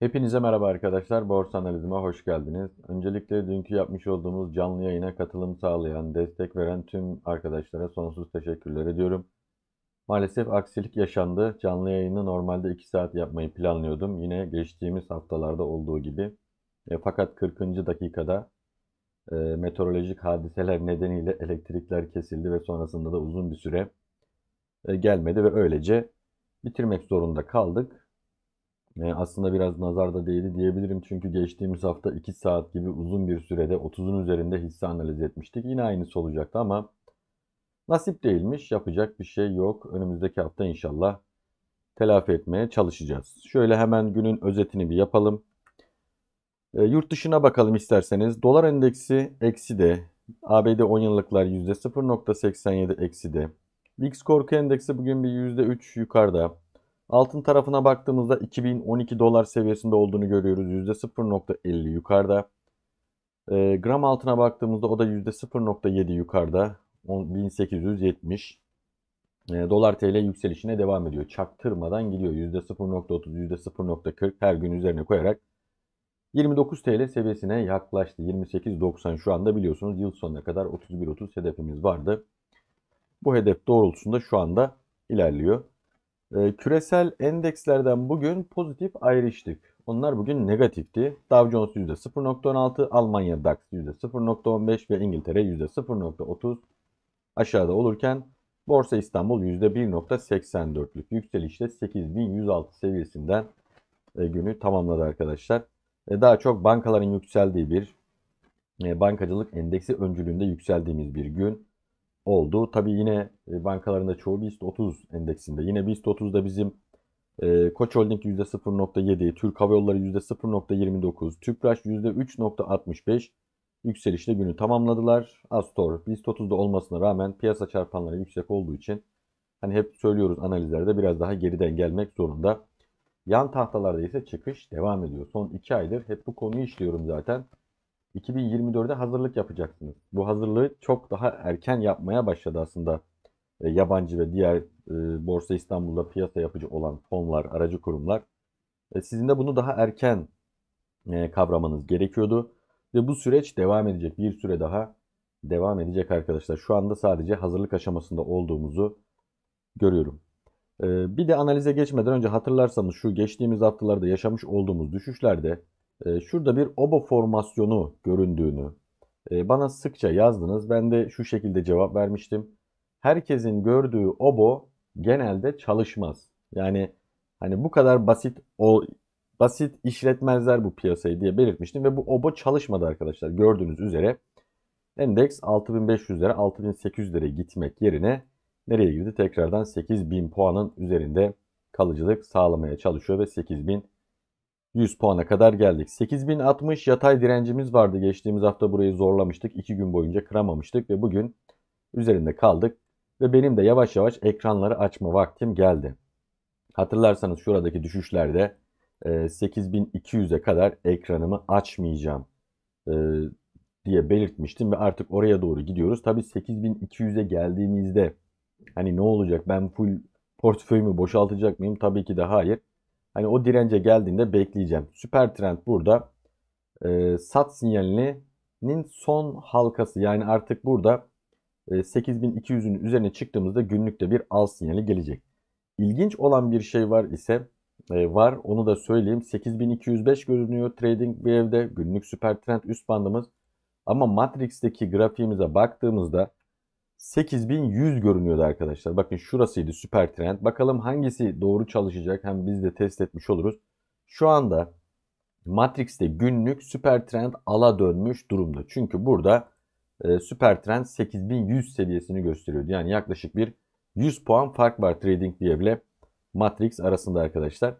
Hepinize merhaba arkadaşlar. Borsa analizime hoş geldiniz. Öncelikle dünkü yapmış olduğumuz canlı yayına katılım sağlayan, destek veren tüm arkadaşlara sonsuz teşekkürler ediyorum. Maalesef aksilik yaşandı. Canlı yayını normalde 2 saat yapmayı planlıyordum. Yine geçtiğimiz haftalarda olduğu gibi. E, fakat 40. dakikada e, meteorolojik hadiseler nedeniyle elektrikler kesildi ve sonrasında da uzun bir süre e, gelmedi ve öylece bitirmek zorunda kaldık. E, aslında biraz nazarda değdi diyebilirim çünkü geçtiğimiz hafta 2 saat gibi uzun bir sürede 30'un üzerinde hisse analiz etmiştik. Yine aynısı olacaktı ama nasip değilmiş yapacak bir şey yok. Önümüzdeki hafta inşallah telafi etmeye çalışacağız. Şöyle hemen günün özetini bir yapalım. E, yurt dışına bakalım isterseniz. Dolar endeksi eksi de. ABD 10 yıllıklar %0.87 eksi de. VIX korku endeksi bugün bir %3 yukarıda. Altın tarafına baktığımızda 2012 dolar seviyesinde olduğunu görüyoruz. %0.50 yukarıda. E, gram altına baktığımızda o da %0.7 yukarıda. 1870. E, dolar TL yükselişine devam ediyor. Çaktırmadan gidiyor. %0.30, %0.40 her gün üzerine koyarak 29 TL seviyesine yaklaştı. 28.90 şu anda biliyorsunuz yıl sonuna kadar 31.30 hedefimiz vardı. Bu hedef doğrultusunda şu anda ilerliyor. Ee, küresel endekslerden bugün pozitif ayrıştık. Onlar bugün negatifti. Dow Jones %0.16, Almanya DAX %0.15 ve İngiltere %0.30 aşağıda olurken Borsa İstanbul %1.84'lük yükselişle 8106 seviyesinden e, günü tamamladı arkadaşlar. E, daha çok bankaların yükseldiği bir e, bankacılık endeksi öncülüğünde yükseldiğimiz bir gün oldu. Tabi yine e, bankalarında çoğu BIST 30 endeksinde. Yine BIST 30'da bizim e, Koç Holding %0.7, Türk Hava Yolları %0.29, Tüpraş %3.65 yükselişle günü tamamladılar. Astor BIST 30'da olmasına rağmen piyasa çarpanları yüksek olduğu için hani hep söylüyoruz analizlerde biraz daha geriden gelmek zorunda. Yan tahtalarda ise çıkış devam ediyor. Son 2 aydır hep bu konuyu işliyorum zaten. 2024'e hazırlık yapacaksınız. Bu hazırlığı çok daha erken yapmaya başladı aslında e, yabancı ve diğer e, Borsa İstanbul'da piyasa yapıcı olan fonlar, aracı kurumlar. E, sizin de bunu daha erken e, kavramanız gerekiyordu. Ve bu süreç devam edecek. Bir süre daha devam edecek arkadaşlar. Şu anda sadece hazırlık aşamasında olduğumuzu görüyorum. E, bir de analize geçmeden önce hatırlarsanız şu geçtiğimiz haftalarda yaşamış olduğumuz düşüşlerde ee, şurada bir oba formasyonu göründüğünü e, bana sıkça yazdınız. Ben de şu şekilde cevap vermiştim. Herkesin gördüğü obo genelde çalışmaz. Yani hani bu kadar basit o basit işletmezler bu piyasayı diye belirtmiştim ve bu obo çalışmadı arkadaşlar. Gördüğünüz üzere endeks 6500 lira gitmek yerine nereye girdi? Tekrardan 8000 puanın üzerinde kalıcılık sağlamaya çalışıyor ve 8000 100 puana kadar geldik. 8060 yatay direncimiz vardı. Geçtiğimiz hafta burayı zorlamıştık. 2 gün boyunca kıramamıştık ve bugün üzerinde kaldık. Ve benim de yavaş yavaş ekranları açma vaktim geldi. Hatırlarsanız şuradaki düşüşlerde 8200'e kadar ekranımı açmayacağım e, diye belirtmiştim ve artık oraya doğru gidiyoruz. Tabi 8200'e geldiğimizde hani ne olacak ben full portföyümü boşaltacak mıyım? Tabii ki de hayır. Hani o dirence geldiğinde bekleyeceğim. Süper trend burada e, sat sinyalinin son halkası. Yani artık burada e, 8200'ün üzerine çıktığımızda günlükte bir al sinyali gelecek. İlginç olan bir şey var ise e, var onu da söyleyeyim. 8205 görünüyor trading bir evde günlük süper trend üst bandımız. Ama Matrix'teki grafiğimize baktığımızda 8100 görünüyordu arkadaşlar. Bakın şurasıydı süper trend. Bakalım hangisi doğru çalışacak hem biz de test etmiş oluruz. Şu anda Matrix'te günlük süper trend ala dönmüş durumda. Çünkü burada e, süper trend 8100 seviyesini gösteriyordu. Yani yaklaşık bir 100 puan fark var trading diye bile Matrix arasında arkadaşlar.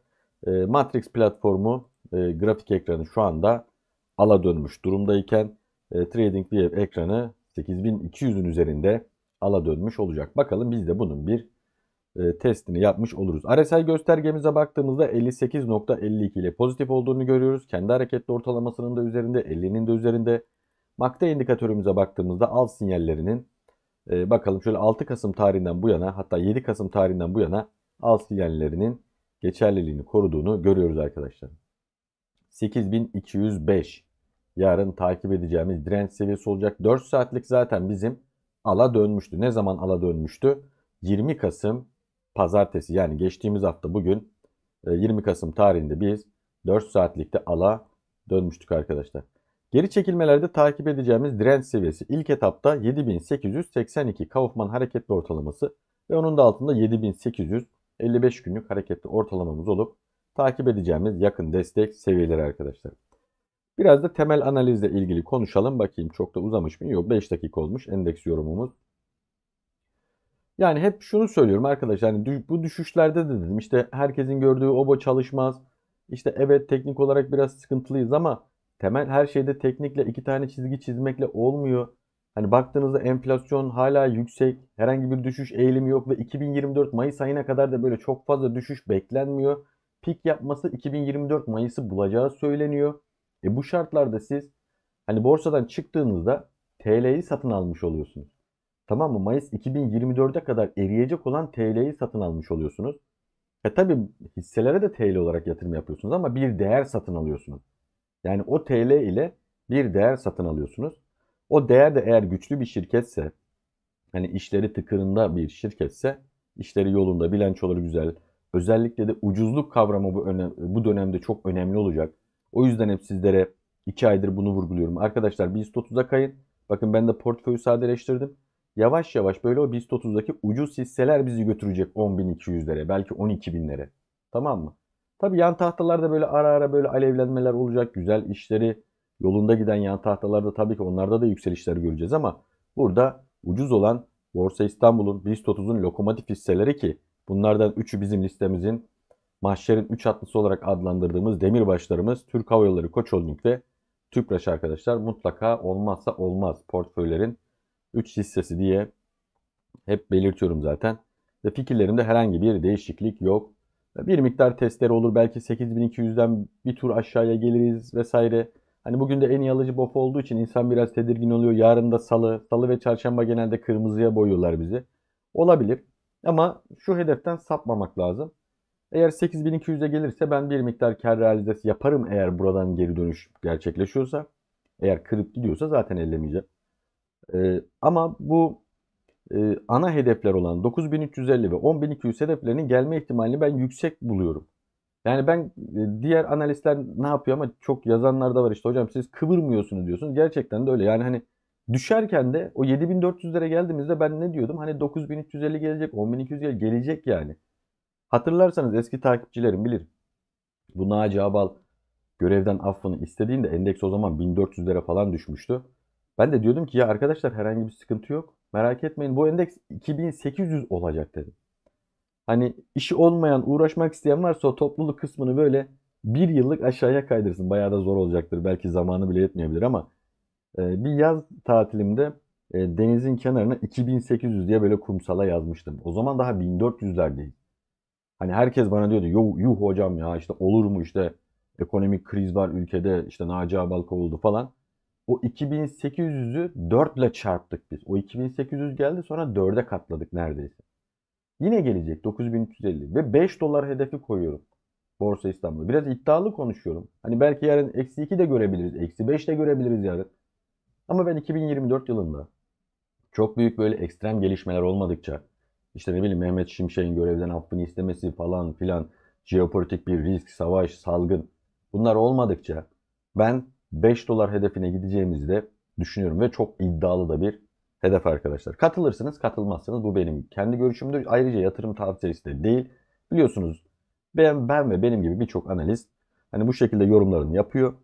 E, Matrix platformu e, grafik ekranı şu anda ala dönmüş durumdayken e, trading diye ekranı 8200'ün üzerinde ala dönmüş olacak. Bakalım biz de bunun bir e, testini yapmış oluruz. RSI göstergemize baktığımızda 58.52 ile pozitif olduğunu görüyoruz. Kendi hareketli ortalamasının da üzerinde, 50'nin de üzerinde. MACD indikatörümüze baktığımızda al sinyallerinin e, bakalım şöyle 6 Kasım tarihinden bu yana hatta 7 Kasım tarihinden bu yana al sinyallerinin geçerliliğini koruduğunu görüyoruz arkadaşlar. 8205 yarın takip edeceğimiz direnç seviyesi olacak. 4 saatlik zaten bizim ala dönmüştü. Ne zaman ala dönmüştü? 20 Kasım pazartesi yani geçtiğimiz hafta bugün 20 e, Kasım tarihinde biz 4 saatlikte ala dönmüştük arkadaşlar. Geri çekilmelerde takip edeceğimiz direnç seviyesi ilk etapta 7882 Kaufman hareketli ortalaması ve onun da altında 7855 günlük hareketli ortalamamız olup takip edeceğimiz yakın destek seviyeleri arkadaşlar. Biraz da temel analizle ilgili konuşalım. Bakayım çok da uzamış mı? Yok 5 dakika olmuş endeks yorumumuz. Yani hep şunu söylüyorum arkadaşlar. Yani bu düşüşlerde de dedim işte herkesin gördüğü obo çalışmaz. İşte evet teknik olarak biraz sıkıntılıyız ama temel her şeyde teknikle iki tane çizgi çizmekle olmuyor. Hani baktığınızda enflasyon hala yüksek. Herhangi bir düşüş eğilimi yok ve 2024 Mayıs ayına kadar da böyle çok fazla düşüş beklenmiyor. Pik yapması 2024 Mayıs'ı bulacağı söyleniyor. E bu şartlarda siz hani borsadan çıktığınızda TL'yi satın almış oluyorsunuz. Tamam mı? Mayıs 2024'e kadar eriyecek olan TL'yi satın almış oluyorsunuz. E tabi hisselere de TL olarak yatırım yapıyorsunuz ama bir değer satın alıyorsunuz. Yani o TL ile bir değer satın alıyorsunuz. O değer de eğer güçlü bir şirketse, hani işleri tıkırında bir şirketse, işleri yolunda, bilançoları güzel, özellikle de ucuzluk kavramı bu, bu dönemde çok önemli olacak. O yüzden hep sizlere 2 aydır bunu vurguluyorum. Arkadaşlar BIST30'a kayın. Bakın ben de portföyü sadeleştirdim. Yavaş yavaş böyle o BIST 30'daki ucuz hisseler bizi götürecek 10.200'lere belki 12.000'lere. Tamam mı? Tabi yan tahtalarda böyle ara ara böyle alevlenmeler olacak. Güzel işleri yolunda giden yan tahtalarda tabii ki onlarda da yükselişler göreceğiz ama burada ucuz olan Borsa İstanbul'un BIST 30'un lokomotif hisseleri ki bunlardan 3'ü bizim listemizin mahşerin 3 atlısı olarak adlandırdığımız demirbaşlarımız Türk Hava Yolları Koç Holding ve Tüpraş arkadaşlar mutlaka olmazsa olmaz portföylerin 3 hissesi diye hep belirtiyorum zaten. Ve fikirlerimde herhangi bir değişiklik yok. Bir miktar testleri olur. Belki 8200'den bir tur aşağıya geliriz vesaire. Hani bugün de en iyi alıcı BOF olduğu için insan biraz tedirgin oluyor. Yarın da salı. Salı ve çarşamba genelde kırmızıya boyuyorlar bizi. Olabilir. Ama şu hedeften sapmamak lazım. Eğer 8200'e gelirse ben bir miktar kar realizesi yaparım eğer buradan geri dönüş gerçekleşiyorsa. Eğer kırıp gidiyorsa zaten ellemeyeceğim. Ee, ama bu e, ana hedefler olan 9350 ve 10200 hedeflerinin gelme ihtimalini ben yüksek buluyorum. Yani ben e, diğer analistler ne yapıyor ama çok yazanlar da var işte hocam siz kıvırmıyorsunuz diyorsunuz. Gerçekten de öyle. Yani hani düşerken de o 7400'lere geldiğimizde ben ne diyordum? Hani 9350 gelecek, 10200 gelecek yani. Hatırlarsanız eski takipçilerim bilir. Bu Naci Abal görevden affını istediğinde endeks o zaman 1400 lira falan düşmüştü. Ben de diyordum ki ya arkadaşlar herhangi bir sıkıntı yok. Merak etmeyin bu endeks 2800 olacak dedim. Hani işi olmayan, uğraşmak isteyen varsa o topluluk kısmını böyle bir yıllık aşağıya kaydırsın. Bayağı da zor olacaktır. Belki zamanı bile yetmeyebilir ama e, bir yaz tatilimde e, denizin kenarına 2800 diye böyle kumsala yazmıştım. O zaman daha 1400'lerdeyiz. Hani herkes bana diyordu yuh, yuh hocam ya işte olur mu işte ekonomik kriz var ülkede işte Naci Abal kovuldu falan. O 2800'ü 4 ile çarptık biz. O 2800 geldi sonra 4'e katladık neredeyse. Yine gelecek 9350 ve 5 dolar hedefi koyuyorum. Borsa İstanbul'da. Biraz iddialı konuşuyorum. Hani belki yarın eksi 2 de görebiliriz. Eksi 5 de görebiliriz yarın. Ama ben 2024 yılında çok büyük böyle ekstrem gelişmeler olmadıkça işte ne bileyim Mehmet Şimşek'in görevden affını istemesi falan filan jeopolitik bir risk, savaş, salgın bunlar olmadıkça ben 5 dolar hedefine gideceğimizi de düşünüyorum ve çok iddialı da bir hedef arkadaşlar. Katılırsınız, katılmazsınız bu benim kendi görüşümdür. Ayrıca yatırım tavsiyesi de değil. Biliyorsunuz ben, ben ve benim gibi birçok analist hani bu şekilde yorumlarını yapıyor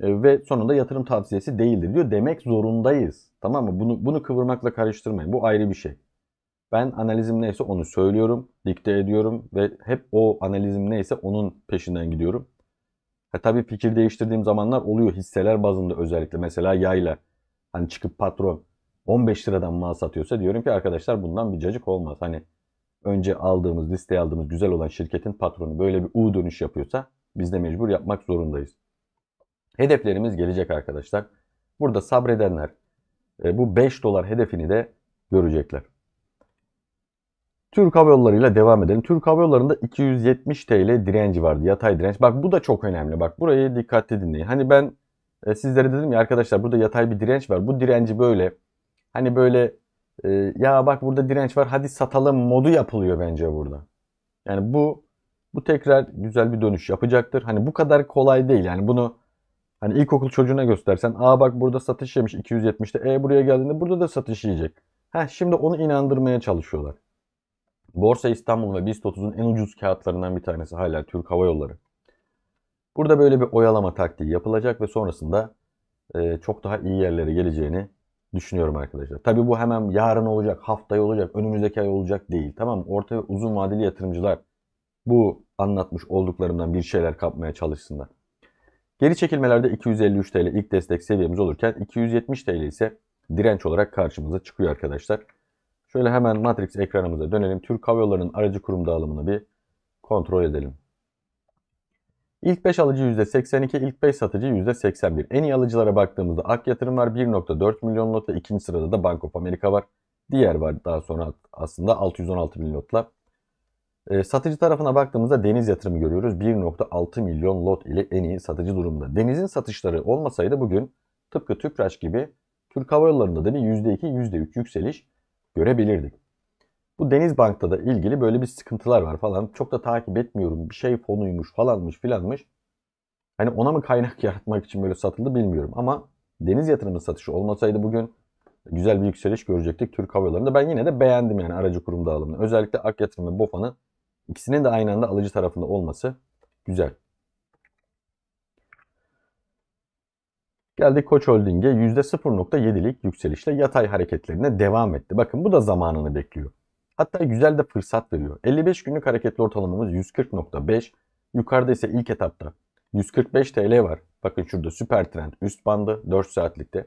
e, ve sonunda yatırım tavsiyesi değildir diyor. Demek zorundayız. Tamam mı? Bunu bunu kıvırmakla karıştırmayın. Bu ayrı bir şey. Ben analizim neyse onu söylüyorum, dikte ediyorum ve hep o analizim neyse onun peşinden gidiyorum. Ha, tabii fikir değiştirdiğim zamanlar oluyor hisseler bazında özellikle. Mesela yayla. Hani çıkıp patron 15 liradan mal satıyorsa diyorum ki arkadaşlar bundan bir cacık olmaz. Hani önce aldığımız, listeye aldığımız güzel olan şirketin patronu böyle bir U dönüş yapıyorsa biz de mecbur yapmak zorundayız. Hedeflerimiz gelecek arkadaşlar. Burada sabredenler e, bu 5 dolar hedefini de görecekler. Türk Hava Yolları ile devam edelim. Türk Hava Yolları'nda 270 TL direnci vardı. Yatay direnç. Bak bu da çok önemli. Bak burayı dikkatli dinleyin. Hani ben e, sizlere dedim ya arkadaşlar burada yatay bir direnç var. Bu direnci böyle hani böyle e, ya bak burada direnç var hadi satalım modu yapılıyor bence burada. Yani bu bu tekrar güzel bir dönüş yapacaktır. Hani bu kadar kolay değil. Yani bunu hani ilkokul çocuğuna göstersen aa bak burada satış yemiş 270'te. E buraya geldiğinde burada da satış yiyecek. Ha şimdi onu inandırmaya çalışıyorlar. Borsa İstanbul ve BIST 30'un en ucuz kağıtlarından bir tanesi hala Türk Hava Yolları. Burada böyle bir oyalama taktiği yapılacak ve sonrasında e, çok daha iyi yerlere geleceğini düşünüyorum arkadaşlar. Tabi bu hemen yarın olacak, haftaya olacak, önümüzdeki ay olacak değil. Tamam orta ve uzun vadeli yatırımcılar bu anlatmış olduklarımdan bir şeyler kapmaya çalışsınlar. Geri çekilmelerde 253 TL ilk destek seviyemiz olurken 270 TL ise direnç olarak karşımıza çıkıyor arkadaşlar. Şöyle hemen Matrix ekranımıza dönelim. Türk Hava Yolları'nın aracı kurum dağılımını bir kontrol edelim. İlk 5 alıcı %82, ilk 5 satıcı %81. En iyi alıcılara baktığımızda Ak Yatırım var 1.4 milyon notla, ikinci sırada da Bank of America var. Diğer var daha sonra aslında 616 milyon lotla. E, ee, satıcı tarafına baktığımızda deniz yatırımı görüyoruz. 1.6 milyon lot ile en iyi satıcı durumda. Denizin satışları olmasaydı bugün tıpkı Tüpraş gibi Türk Hava Yolları'nda da bir %2, %3 yükseliş görebilirdik. Bu Denizbank'ta da ilgili böyle bir sıkıntılar var falan. Çok da takip etmiyorum. Bir şey fonuymuş falanmış filanmış. Hani ona mı kaynak yaratmak için böyle satıldı bilmiyorum. Ama deniz yatırımı satışı olmasaydı bugün güzel bir yükseliş görecektik Türk Hava Yolları'nda. Ben yine de beğendim yani aracı kurum dağılımını. Özellikle Ak Yatırım ve BOFA'nın ikisinin de aynı anda alıcı tarafında olması güzel. Geldik Koç Holding'e %0.7'lik yükselişle yatay hareketlerine devam etti. Bakın bu da zamanını bekliyor. Hatta güzel de fırsat veriyor. 55 günlük hareketli ortalamamız 140.5. Yukarıda ise ilk etapta 145 TL var. Bakın şurada süper trend üst bandı 4 saatlikte.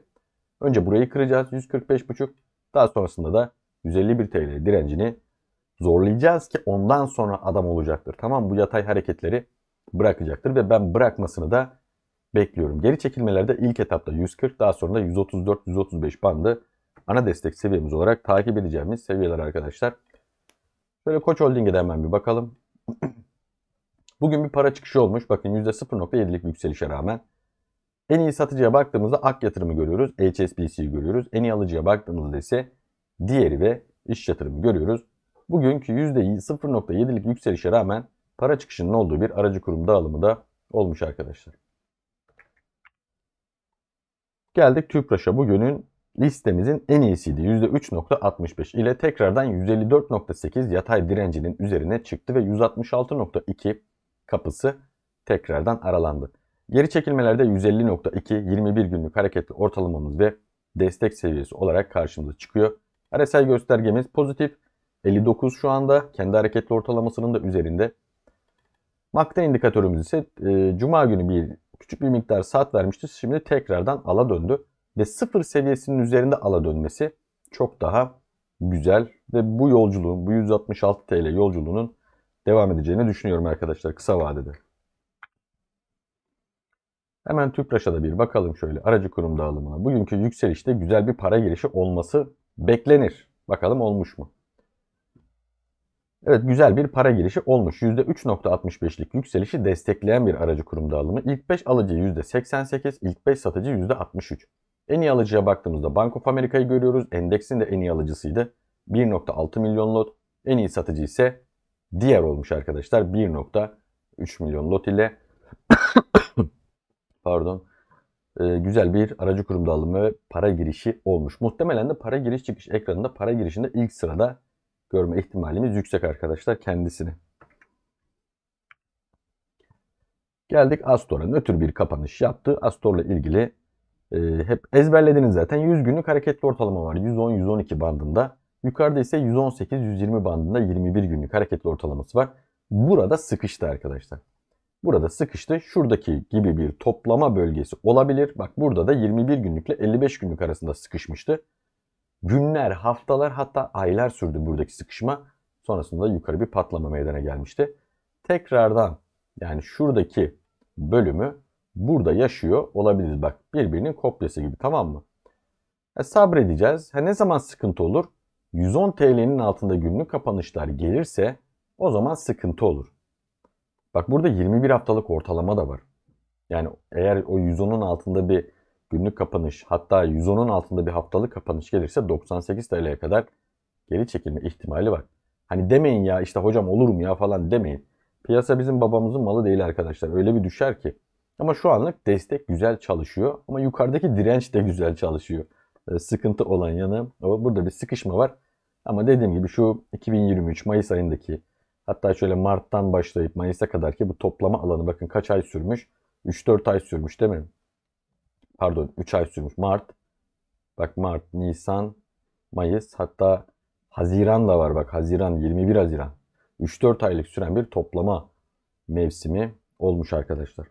Önce burayı kıracağız 145.5. Daha sonrasında da 151 TL direncini zorlayacağız ki ondan sonra adam olacaktır. Tamam bu yatay hareketleri bırakacaktır ve ben bırakmasını da bekliyorum. Geri çekilmelerde ilk etapta 140 daha sonra da 134-135 bandı ana destek seviyemiz olarak takip edeceğimiz seviyeler arkadaşlar. Şöyle Koç Holding'e de hemen bir bakalım. Bugün bir para çıkışı olmuş. Bakın %0.7'lik yükselişe rağmen. En iyi satıcıya baktığımızda Ak Yatırım'ı görüyoruz. HSBC'yi görüyoruz. En iyi alıcıya baktığımızda ise diğeri ve iş yatırımı görüyoruz. Bugünkü %0.7'lik yükselişe rağmen para çıkışının olduğu bir aracı kurum dağılımı da olmuş arkadaşlar. Geldik Tüpraş'a. Bugünün listemizin en iyisiydi. %3.65 ile tekrardan 154.8 yatay direncinin üzerine çıktı ve 166.2 kapısı tekrardan aralandı. Geri çekilmelerde 150.2 21 günlük hareketli ortalamamız ve destek seviyesi olarak karşımıza çıkıyor. RSI göstergemiz pozitif. 59 şu anda. Kendi hareketli ortalamasının da üzerinde. MACD indikatörümüz ise e, Cuma günü bir küçük bir miktar saat vermişti. Şimdi tekrardan ala döndü. Ve sıfır seviyesinin üzerinde ala dönmesi çok daha güzel. Ve bu yolculuğun, bu 166 TL yolculuğunun devam edeceğini düşünüyorum arkadaşlar kısa vadede. Hemen Tüpraş'a da bir bakalım şöyle aracı kurum dağılımına. Bugünkü yükselişte güzel bir para girişi olması beklenir. Bakalım olmuş mu? Evet güzel bir para girişi olmuş. %3.65'lik yükselişi destekleyen bir aracı kurum dağılımı. İlk 5 alıcı %88, ilk 5 satıcı %63. En iyi alıcıya baktığımızda Bank of America'yı görüyoruz. Endeksin de en iyi alıcısıydı. 1.6 milyon lot. En iyi satıcı ise diğer olmuş arkadaşlar. 1.3 milyon lot ile pardon e, güzel bir aracı kurum dağılımı para girişi olmuş. Muhtemelen de para giriş çıkış ekranında para girişinde ilk sırada görme ihtimalimiz yüksek arkadaşlar kendisini. Geldik Astor'a. Nötr bir kapanış yaptı. Astor'la ilgili e, hep ezberlediniz zaten. 100 günlük hareketli ortalama var. 110-112 bandında. Yukarıda ise 118-120 bandında 21 günlük hareketli ortalaması var. Burada sıkıştı arkadaşlar. Burada sıkıştı. Şuradaki gibi bir toplama bölgesi olabilir. Bak burada da 21 günlükle 55 günlük arasında sıkışmıştı. Günler, haftalar hatta aylar sürdü buradaki sıkışma. Sonrasında yukarı bir patlama meydana gelmişti. Tekrardan yani şuradaki bölümü burada yaşıyor olabiliriz. Bak birbirinin kopyası gibi tamam mı? E, sabredeceğiz. Ha, ne zaman sıkıntı olur? 110 TL'nin altında günlük kapanışlar gelirse o zaman sıkıntı olur. Bak burada 21 haftalık ortalama da var. Yani eğer o 110'un altında bir günlük kapanış hatta 110'un altında bir haftalık kapanış gelirse 98 TL'ye kadar geri çekilme ihtimali var. Hani demeyin ya işte hocam olur mu ya falan demeyin. Piyasa bizim babamızın malı değil arkadaşlar. Öyle bir düşer ki. Ama şu anlık destek güzel çalışıyor. Ama yukarıdaki direnç de güzel çalışıyor. Ee, sıkıntı olan yanı Burada bir sıkışma var. Ama dediğim gibi şu 2023 Mayıs ayındaki hatta şöyle Mart'tan başlayıp Mayıs'a kadar ki bu toplama alanı bakın kaç ay sürmüş? 3-4 ay sürmüş değil mi? pardon 3 ay sürmüş. Mart, bak Mart, Nisan, Mayıs hatta Haziran da var bak Haziran 21 Haziran. 3-4 aylık süren bir toplama mevsimi olmuş arkadaşlar.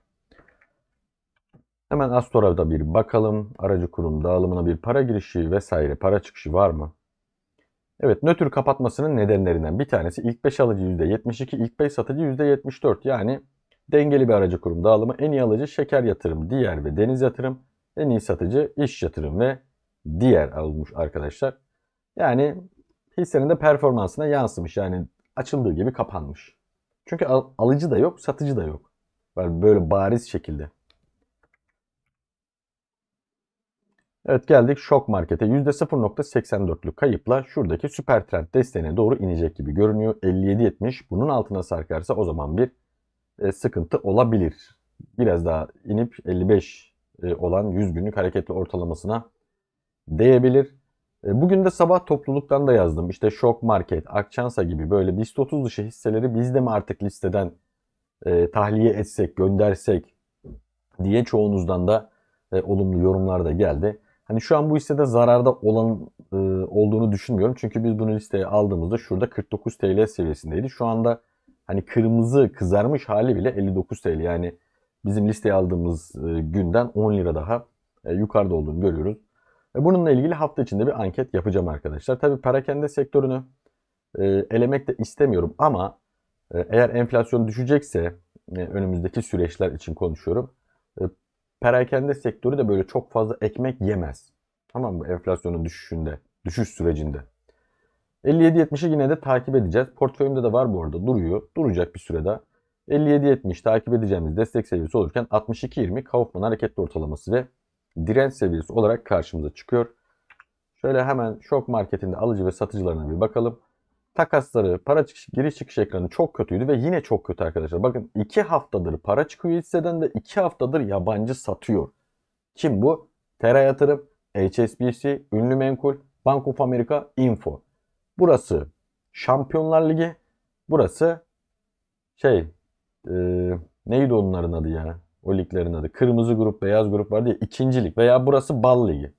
Hemen Astor'a da bir bakalım. Aracı kurum dağılımına bir para girişi vesaire para çıkışı var mı? Evet nötr kapatmasının nedenlerinden bir tanesi ilk 5 alıcı %72, ilk 5 satıcı %74. Yani dengeli bir aracı kurum dağılımı, en iyi alıcı şeker yatırım, diğer ve deniz yatırım, en iyi satıcı iş yatırım ve diğer almış arkadaşlar. Yani hissenin de performansına yansımış. Yani açıldığı gibi kapanmış. Çünkü al alıcı da yok, satıcı da yok. böyle bariz şekilde. Evet geldik şok markete. %0.84'lük kayıpla şuradaki süper trend desteğine doğru inecek gibi görünüyor. 57.70 bunun altına sarkarsa o zaman bir e, sıkıntı olabilir. Biraz daha inip 55 e, olan 100 günlük hareketli ortalamasına değebilir. E, bugün de sabah topluluktan da yazdım. İşte Şok Market, Akçansa gibi böyle liste 30 dışı hisseleri biz de mi artık listeden e, tahliye etsek, göndersek diye çoğunuzdan da olumlu yorumlar da geldi. Hani şu an bu hissede zararda olan e, olduğunu düşünmüyorum. Çünkü biz bunu listeye aldığımızda şurada 49 TL seviyesindeydi. Şu anda hani kırmızı kızarmış hali bile 59 TL. Yani bizim listeye aldığımız e, günden 10 lira daha e, yukarıda olduğunu görüyoruz. E, bununla ilgili hafta içinde bir anket yapacağım arkadaşlar. Tabii perakende sektörünü elemek de istemiyorum ama eğer enflasyon düşecekse önümüzdeki süreçler için konuşuyorum. Perakende sektörü de böyle çok fazla ekmek yemez. Tamam mı? Enflasyonun düşüşünde, düşüş sürecinde. 57-70'i yine de takip edeceğiz. Portföyümde de var bu arada duruyor. Duracak bir sürede. 57-70 takip edeceğimiz destek seviyesi olurken 62-20 Kaufman hareketli ortalaması ve direnç seviyesi olarak karşımıza çıkıyor. Şöyle hemen şok marketinde alıcı ve satıcılarına bir bakalım. Takasları, para çıkış, giriş çıkış ekranı çok kötüydü ve yine çok kötü arkadaşlar. Bakın 2 haftadır para çıkıyor hisseden ve 2 haftadır yabancı satıyor. Kim bu? Tera Yatırım, HSBC, Ünlü Menkul, Bank of America, Info. Burası Şampiyonlar Ligi, burası şey e, neydi onların adı ya? O liglerin adı. Kırmızı grup, beyaz grup vardı ya. ikinci lig veya burası bal ligi.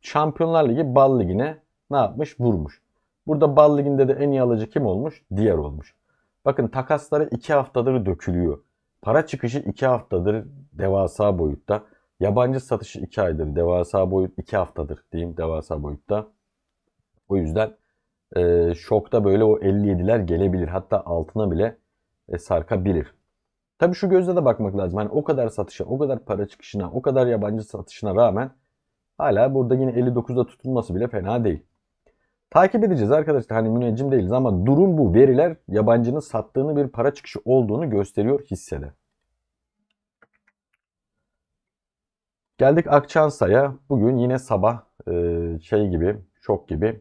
Şampiyonlar Ligi bal ligine ne yapmış? Vurmuş. Burada bal liginde de en iyi alıcı kim olmuş? Diğer olmuş. Bakın takasları 2 haftadır dökülüyor. Para çıkışı 2 haftadır devasa boyutta. Yabancı satışı 2 aydır devasa boyut 2 haftadır diyeyim devasa boyutta. O yüzden e, şokta böyle o 57'ler gelebilir. Hatta altına bile e, sarkabilir. Tabi şu gözle de bakmak lazım. Hani o kadar satışa, o kadar para çıkışına, o kadar yabancı satışına rağmen hala burada yine 59'da tutulması bile fena değil. Takip edeceğiz arkadaşlar. Hani müneccim değiliz ama durum bu. Veriler yabancının sattığını bir para çıkışı olduğunu gösteriyor hissede. Geldik Akçansa'ya. Bugün yine sabah e, şey gibi, şok gibi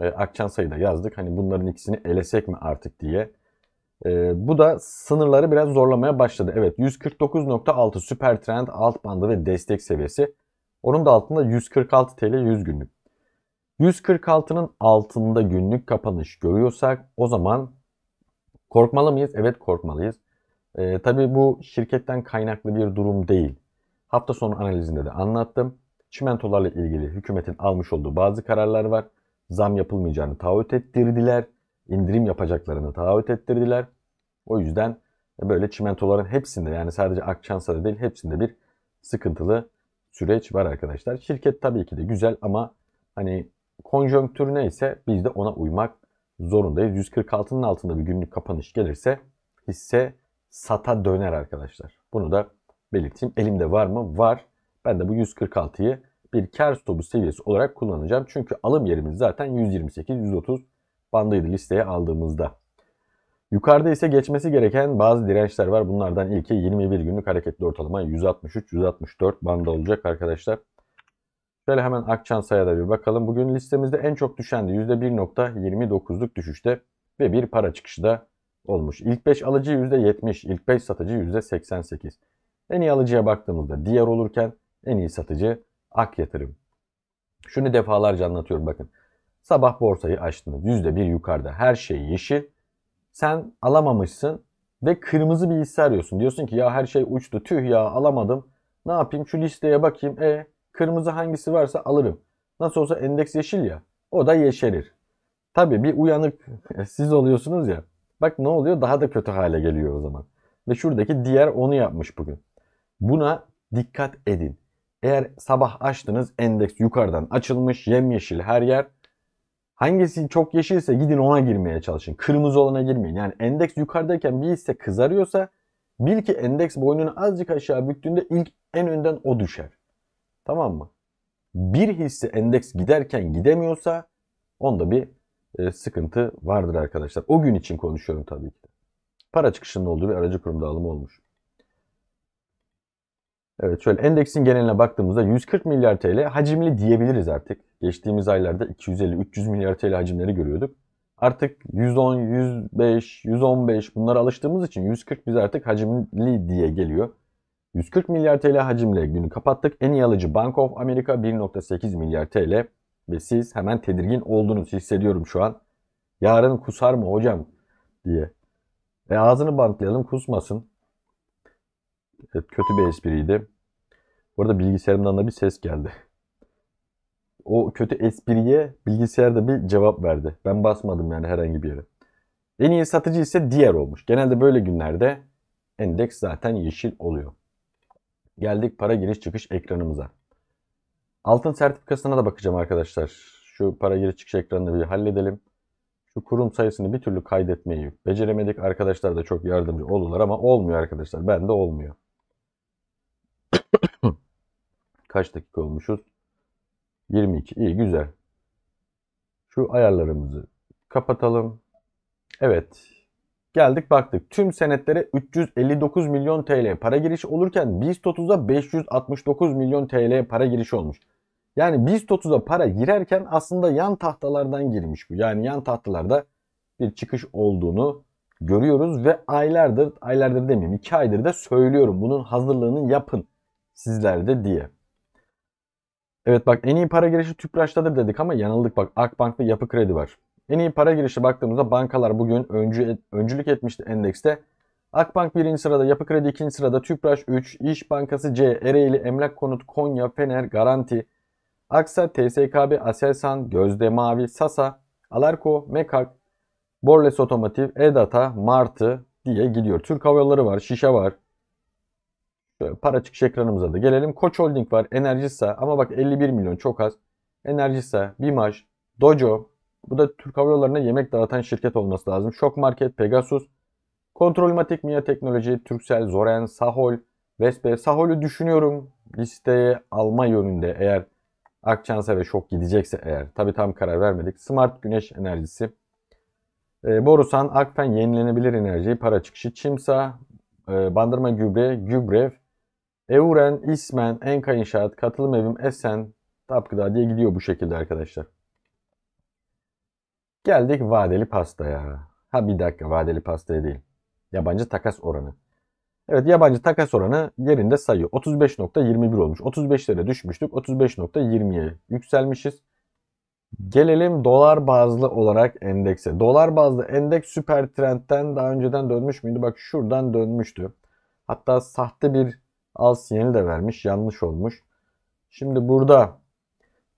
e, Akçansa'yı da yazdık. Hani bunların ikisini elesek mi artık diye. E, bu da sınırları biraz zorlamaya başladı. Evet 149.6 süper trend alt bandı ve destek seviyesi. Onun da altında 146 TL 100 günlük. 146'nın altında günlük kapanış görüyorsak o zaman korkmalı mıyız? Evet korkmalıyız. E, tabii bu şirketten kaynaklı bir durum değil. Hafta sonu analizinde de anlattım. Çimentolarla ilgili hükümetin almış olduğu bazı kararlar var. Zam yapılmayacağını taahhüt ettirdiler indirim yapacaklarını taahhüt ettirdiler. O yüzden böyle çimentoların hepsinde yani sadece Akçansa'da değil hepsinde bir sıkıntılı süreç var arkadaşlar. Şirket tabii ki de güzel ama hani konjonktür neyse biz de ona uymak zorundayız. 146'nın altında bir günlük kapanış gelirse hisse sata döner arkadaşlar. Bunu da belirteyim. Elimde var mı? Var. Ben de bu 146'yı bir kar stopu seviyesi olarak kullanacağım. Çünkü alım yerimiz zaten 128-130 bandıydı listeye aldığımızda. Yukarıda ise geçmesi gereken bazı dirençler var. Bunlardan ilki 21 günlük hareketli ortalama 163-164 bandı olacak arkadaşlar. Şöyle hemen Akçansa'ya sayada bir bakalım. Bugün listemizde en çok düşen de %1.29'luk düşüşte ve bir para çıkışı da olmuş. İlk 5 alıcı %70, ilk 5 satıcı %88. En iyi alıcıya baktığımızda diğer olurken en iyi satıcı Ak Yatırım. Şunu defalarca anlatıyorum bakın. Sabah borsayı açtınız. %1 yukarıda her şey yeşil. Sen alamamışsın ve kırmızı bir hisse arıyorsun. Diyorsun ki ya her şey uçtu tüh ya alamadım. Ne yapayım şu listeye bakayım. E kırmızı hangisi varsa alırım. Nasıl olsa endeks yeşil ya. O da yeşerir. Tabi bir uyanık siz oluyorsunuz ya. Bak ne oluyor daha da kötü hale geliyor o zaman. Ve şuradaki diğer onu yapmış bugün. Buna dikkat edin. Eğer sabah açtınız endeks yukarıdan açılmış yemyeşil her yer Hangisi çok yeşilse gidin ona girmeye çalışın. Kırmızı olana girmeyin. Yani endeks yukarıdayken bir hisse kızarıyorsa bil ki endeks boynunu azıcık aşağı büktüğünde ilk en önden o düşer. Tamam mı? Bir hisse endeks giderken gidemiyorsa onda bir e, sıkıntı vardır arkadaşlar. O gün için konuşuyorum tabii ki. Para çıkışının olduğu bir aracı kurumda dağılımı olmuş. Evet şöyle endeksin geneline baktığımızda 140 milyar TL hacimli diyebiliriz artık. Geçtiğimiz aylarda 250-300 milyar TL hacimleri görüyorduk. Artık 110, 105, 115 bunlara alıştığımız için 140 biz artık hacimli diye geliyor. 140 milyar TL hacimle günü kapattık. En iyi alıcı Bank of America 1.8 milyar TL ve siz hemen tedirgin oldunuz hissediyorum şu an. Yarın kusar mı hocam diye. E ağzını bantlayalım kusmasın. Evet, kötü bir espriydi. Bu arada bilgisayarımdan da bir ses geldi. O kötü espriye bilgisayarda bir cevap verdi. Ben basmadım yani herhangi bir yere. En iyi satıcı ise diğer olmuş. Genelde böyle günlerde endeks zaten yeşil oluyor. Geldik para giriş çıkış ekranımıza. Altın sertifikasına da bakacağım arkadaşlar. Şu para giriş çıkış ekranını bir halledelim. Şu kurum sayısını bir türlü kaydetmeyi beceremedik. Arkadaşlar da çok yardımcı oldular ama olmuyor arkadaşlar. Bende olmuyor. Kaç dakika olmuşuz? 22. İyi güzel. Şu ayarlarımızı kapatalım. Evet. Geldik baktık. Tüm senetlere 359 milyon TL para girişi olurken BIST 30'a 569 milyon TL para girişi olmuş. Yani BIST 30'a para girerken aslında yan tahtalardan girmiş bu. Yani yan tahtalarda bir çıkış olduğunu görüyoruz ve aylardır, aylardır demeyeyim 2 aydır da söylüyorum bunun hazırlığını yapın sizlerde diye. Evet bak en iyi para girişi Tüpraş'tadır dedik ama yanıldık bak Akbank Yapı Kredi var. En iyi para girişi baktığımızda bankalar bugün öncü öncülük etmişti endekste. Akbank birinci sırada, Yapı Kredi ikinci sırada, Tüpraş 3, İş Bankası C, Ereğli, Emlak Konut, Konya, Fener, Garanti, Aksa, TSKB, Aselsan, Gözde Mavi, Sasa, Alarko, Mekak, Borles Otomotiv, Edata, Martı diye gidiyor. Türk Hava Yolları var, Şişe var, para çıkış ekranımıza da gelelim. Koç Holding var. Enerjisa ama bak 51 milyon çok az. Enerjisa, Bimaj, Dojo. Bu da Türk Hava Yolları'na yemek dağıtan şirket olması lazım. Şok Market, Pegasus, Kontrolmatik, Mia Teknoloji, Türksel, Zoren, Sahol, Vespe. Saholu düşünüyorum listeye alma yönünde eğer Akçansa ve Şok gidecekse eğer. Tabi tam karar vermedik. Smart Güneş Enerjisi. E, Borusan, Akfen Yenilenebilir Enerji, Para Çıkışı, Çimsa, e, Bandırma Gübre, Gübre, Euren, İsmen, Enka İnşaat, Katılım Evim, Esen, Tapgıda diye gidiyor bu şekilde arkadaşlar. Geldik vadeli pastaya. Ha bir dakika vadeli pastaya değil. Yabancı takas oranı. Evet yabancı takas oranı yerinde sayıyor 35.21 olmuş. 35'lere düşmüştük. 35.20'ye yükselmişiz. Gelelim dolar bazlı olarak endekse. Dolar bazlı endeks süper trendten daha önceden dönmüş müydü? Bak şuradan dönmüştü. Hatta sahte bir Al sinyali de vermiş. Yanlış olmuş. Şimdi burada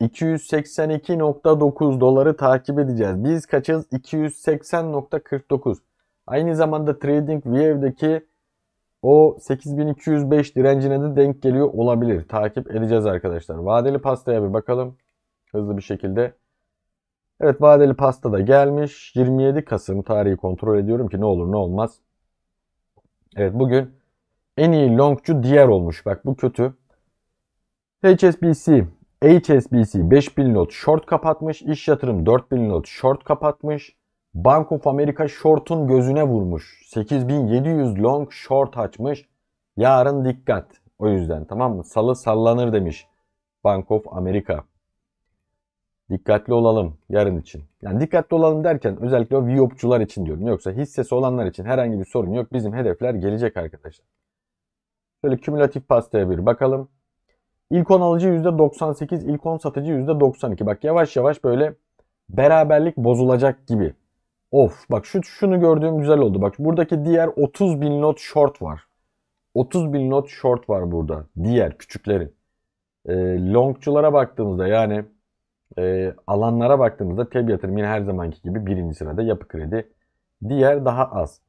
282.9 doları takip edeceğiz. Biz kaçız? 280.49. Aynı zamanda Trading View'deki o 8205 direncine de denk geliyor olabilir. Takip edeceğiz arkadaşlar. Vadeli pastaya bir bakalım. Hızlı bir şekilde. Evet vadeli pasta da gelmiş. 27 Kasım tarihi kontrol ediyorum ki ne olur ne olmaz. Evet bugün en iyi longcu diğer olmuş. Bak bu kötü. HSBC, HSBC 5000 lot short kapatmış. İş yatırım 4000 lot short kapatmış. Bank of America short'un gözüne vurmuş. 8700 long short açmış. Yarın dikkat. O yüzden tamam mı? Salı sallanır demiş Bank of America. Dikkatli olalım yarın için. Yani dikkatli olalım derken özellikle o VIOP'cular için diyorum. Yoksa hissesi olanlar için herhangi bir sorun yok. Bizim hedefler gelecek arkadaşlar. Şöyle kümülatif pastaya bir bakalım. İlk 10 alıcı %98, ilk 10 satıcı %92. Bak yavaş yavaş böyle beraberlik bozulacak gibi. Of bak şu şunu gördüğüm güzel oldu. Bak buradaki diğer 30 bin not short var. 30 bin not short var burada. Diğer küçüklerin. E, longçulara baktığımızda yani e, alanlara baktığımızda TEB yatırım yine her zamanki gibi birinci sırada yapı kredi. Diğer daha az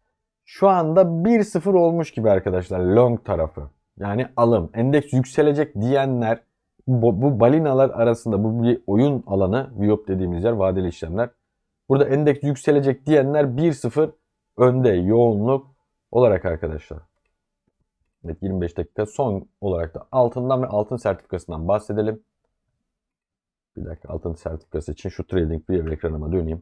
şu anda 1-0 olmuş gibi arkadaşlar long tarafı. Yani alım. Endeks yükselecek diyenler bu, bu balinalar arasında bu bir oyun alanı VIOP dediğimiz yer vadeli işlemler. Burada endeks yükselecek diyenler 1-0 önde yoğunluk olarak arkadaşlar. Evet 25 dakika son olarak da altından ve altın sertifikasından bahsedelim. Bir dakika altın sertifikası için şu trading bir ekranıma döneyim.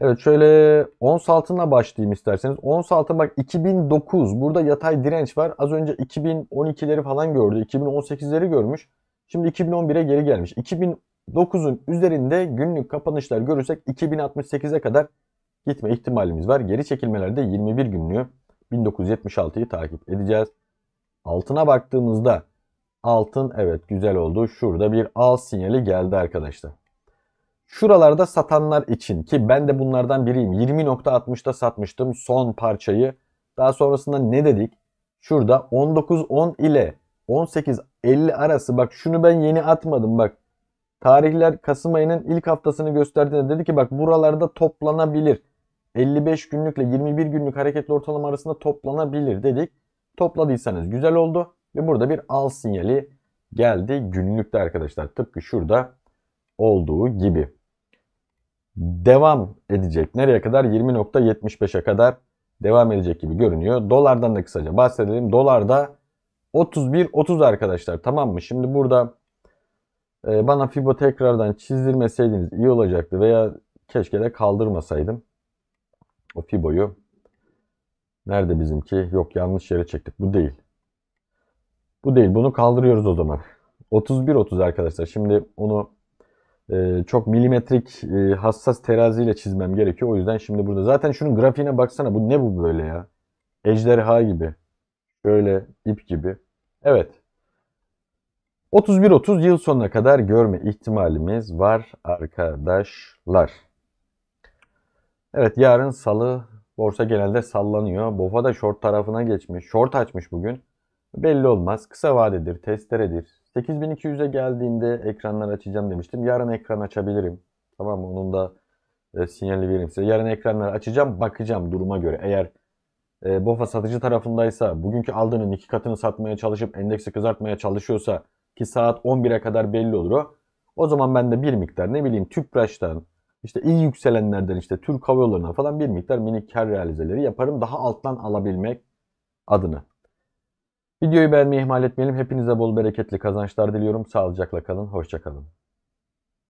Evet şöyle ons altınla başlayayım isterseniz. Ons altın bak 2009 burada yatay direnç var. Az önce 2012'leri falan gördü. 2018'leri görmüş. Şimdi 2011'e geri gelmiş. 2009'un üzerinde günlük kapanışlar görürsek 2068'e kadar gitme ihtimalimiz var. Geri çekilmelerde 21 günlüğü 1976'yı takip edeceğiz. Altına baktığımızda altın evet güzel oldu. Şurada bir al sinyali geldi arkadaşlar. Şuralarda satanlar için ki ben de bunlardan biriyim. 20.60'da satmıştım son parçayı. Daha sonrasında ne dedik? Şurada 19.10 ile 18.50 arası bak şunu ben yeni atmadım bak. Tarihler Kasım ayının ilk haftasını gösterdiğinde dedi ki bak buralarda toplanabilir. 55 günlükle 21 günlük hareketli ortalama arasında toplanabilir dedik. Topladıysanız güzel oldu ve burada bir al sinyali geldi günlükte arkadaşlar. Tıpkı şurada olduğu gibi devam edecek. Nereye kadar? 20.75'e kadar devam edecek gibi görünüyor. Dolardan da kısaca bahsedelim. Dolarda 31-30 arkadaşlar tamam mı? Şimdi burada e, bana Fibo tekrardan çizdirmeseydiniz iyi olacaktı veya keşke de kaldırmasaydım. O Fibo'yu nerede bizimki? Yok yanlış yere çektik. Bu değil. Bu değil. Bunu kaldırıyoruz o zaman. 31-30 arkadaşlar. Şimdi onu ee, çok milimetrik e, hassas teraziyle çizmem gerekiyor. O yüzden şimdi burada. Zaten şunun grafiğine baksana. Bu ne bu böyle ya? Ejderha gibi. böyle ip gibi. Evet. 31-30 yıl sonuna kadar görme ihtimalimiz var arkadaşlar. Evet yarın salı borsa genelde sallanıyor. Bofa da short tarafına geçmiş. Short açmış bugün. Belli olmaz. Kısa vadedir, testeredir, 8200'e geldiğinde ekranlar açacağım demiştim. Yarın ekran açabilirim. Tamam mı? Onun da e, sinyali vereyim size. Yarın ekranları açacağım, bakacağım duruma göre. Eğer e, BOFA satıcı tarafındaysa, bugünkü aldığının iki katını satmaya çalışıp endeksi kızartmaya çalışıyorsa ki saat 11'e kadar belli olur o. O zaman ben de bir miktar ne bileyim Tüpraş'tan, işte iyi yükselenlerden işte Türk Hava Yolları'na falan bir miktar minik kar realizeleri yaparım. Daha alttan alabilmek adına. Videoyu beğenmeyi ihmal etmeyelim. Hepinize bol bereketli kazançlar diliyorum. Sağlıcakla kalın. Hoşçakalın.